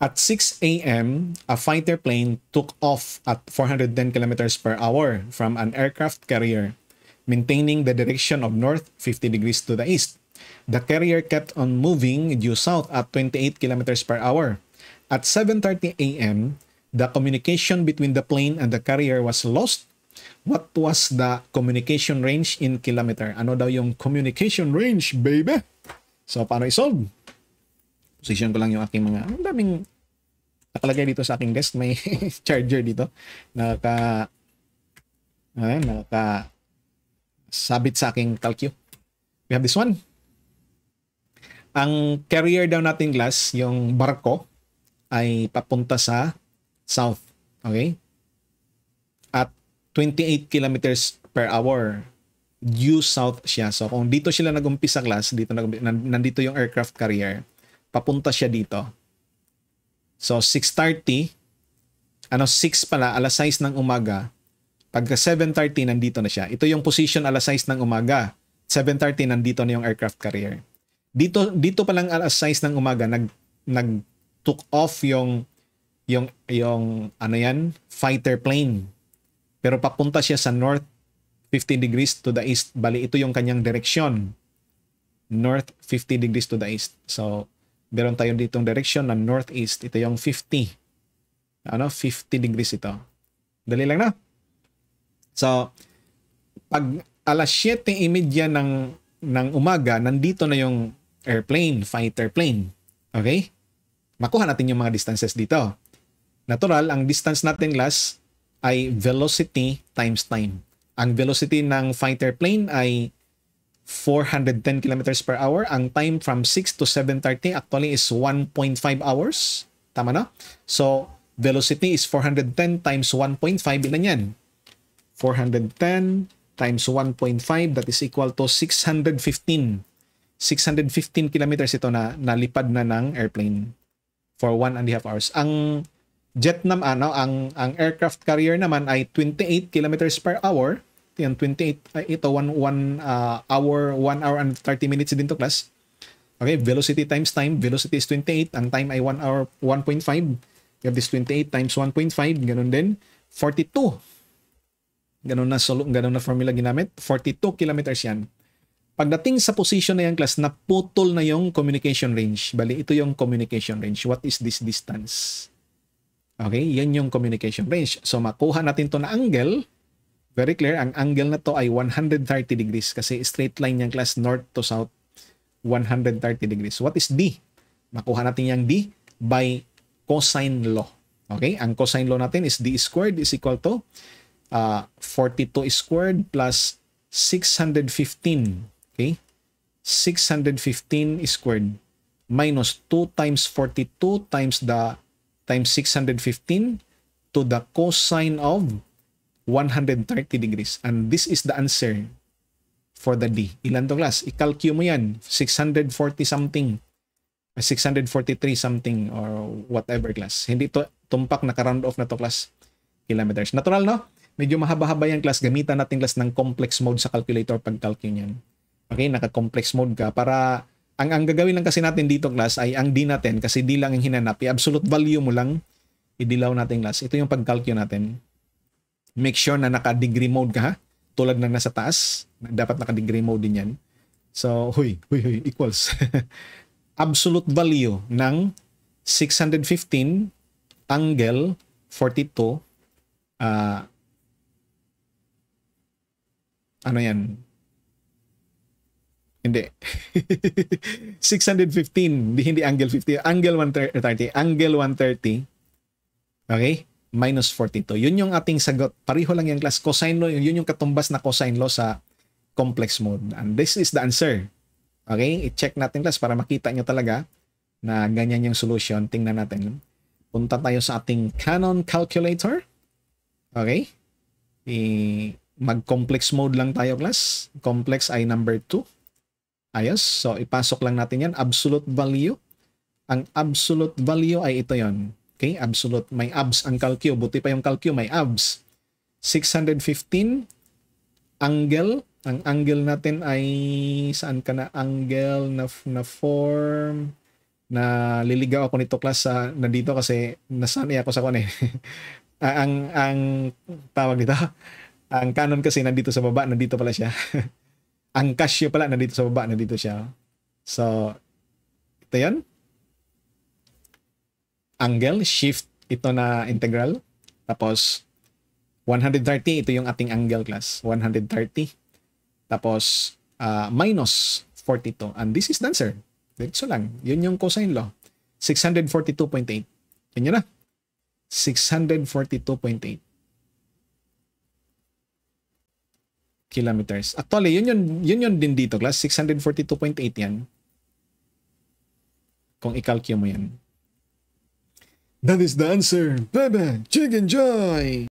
At 6 a.m., a fighter plane took off at 410 kilometers per hour from an aircraft carrier, maintaining the direction of north 50 degrees to the east. The carrier kept on moving due south at 28 kilometers per hour. At 7.30 a.m., the communication between the plane and the carrier was lost. What was the communication range in kilometer? Ano daw yung communication range, baby? So, paano isolve? Position ko lang yung aking mga, ang daming nakalagay dito sa aking desk, may charger dito. Naka, ayun, naka sabit sa aking CalQ. We have this one. Ang carrier daw nating glass, yung barko, ay papunta sa south. Okay? At 28 kilometers per hour due south siya. So kung dito sila nagumpisa class, dito nandito yung aircraft carrier, papunta siya dito So 6.30, ano 6 pala, alas 6 ng umaga. Pagka 7.30, nandito na siya. Ito yung position alas 6 ng umaga. 7.30, nandito na yung aircraft carrier. Dito, dito pa lang alas 6 ng umaga, nag, nag took off yung yung yung ano yan fighter plane pero papunta siya sa north 15 degrees to the east bali ito yung kanyang direksyon north 50 degrees to the east so meron tayo ditong direction ng northeast. Ito yung 50. Ano? 50 degrees ito. Dali lang na. So, pag alas 7.30 ng, ng umaga, nandito na yung airplane, fighter plane. Okay? Makuha natin yung mga distances dito. Natural, ang distance natin last ay velocity times time. Ang velocity ng fighter plane ay 410 kilometers per hour. Ang time from 6 to 7.30 actually is 1.5 hours. Tama na? So, velocity is 410 times 1.5. Ilan yan? 410 times 1.5 that is equal to 615. 615 kilometers ito na nalipad na ng airplane for one and a half hours. Ang jet nam ano, ang ang aircraft carrier naman ay 28 kilometers per hour yan, 28, uh, ito, 1, 1 uh, hour, 1 hour and 30 minutes din to class. Okay, velocity times time, velocity is 28, ang time ay 1 hour, 1.5. You have this 28 times 1.5, ganun din. 42. Ganun na, solo, ganun na formula ginamit. 42 kilometers yan. Pagdating sa position na yan, class, naputol na yung communication range. Bali, ito yung communication range. What is this distance? Okay, yan yung communication range. So, makuha natin to na angle very clear, ang angle na to ay 130 degrees kasi straight line yung class north to south 130 degrees. What is D? Makuha natin yung D by cosine law. Okay? Ang cosine law natin is D squared is equal to uh, 42 squared plus 615. Okay? 615 squared minus 2 times 42 times the times 615 to the cosine of 130 degrees. And this is the answer for the D. Ilan to class? I-calculate mo yan. 640 something. 643 something or whatever class. Hindi to tumpak na round off na to class kilometers. Natural no? Medyo mahaba-haba yan class. Gamitan natin class ng complex mode sa calculator pag calculate yan. Okay, naka-complex mode ka para ang ang gagawin lang kasi natin dito class ay ang D natin kasi D lang ang hinanap. I-absolute value mo lang. Idilaw natin class. Ito yung pag-calculate natin. Make sure na naka-degree mode ka ha. Tulad na nasa taas, dapat naka-degree mode din yan. So, huy, huy, huy, equals. Absolute value ng 615 angle 42 uh, ah, ano yan? Hindi. 615. Hindi, hindi angle 50. Angle 130. Angle 130. Okay? minus 42. Yun yung ating sagot. Pariho lang yung class. Cosine law, yun yung katumbas na cosine law sa complex mode. And this is the answer. Okay? I-check natin class para makita nyo talaga na ganyan yung solution. Tingnan natin. Punta tayo sa ating Canon calculator. Okay? I- mag-complex mode lang tayo class. Complex ay number 2. Ayos. So, ipasok lang natin yan. Absolute value. Ang absolute value ay ito yon Okay, absolute. May abs ang CalQ. Buti pa yung CalQ, may abs. 615. Angle. Ang angle natin ay saan ka na? Angle na, na form na liligaw ako nito class sa nandito kasi nasanay ako sa kone. Eh. Ah, ang ang tawag dito. Ang canon kasi nandito sa baba, nandito pala siya. ang casio pala nandito sa baba, nandito siya. So, ito yan angle, shift ito na integral. Tapos 130, ito yung ating angle class. 130. Tapos uh, minus 42. And this is the answer. Diretso lang. Yun yung cosine law. 642.8. Yun yun na. 642.8 kilometers. Actually, yun yun, yun yun din dito, class. 642.8 yan. Kung i-calculate mo yan. That is the answer. Bye bye. Chicken joy.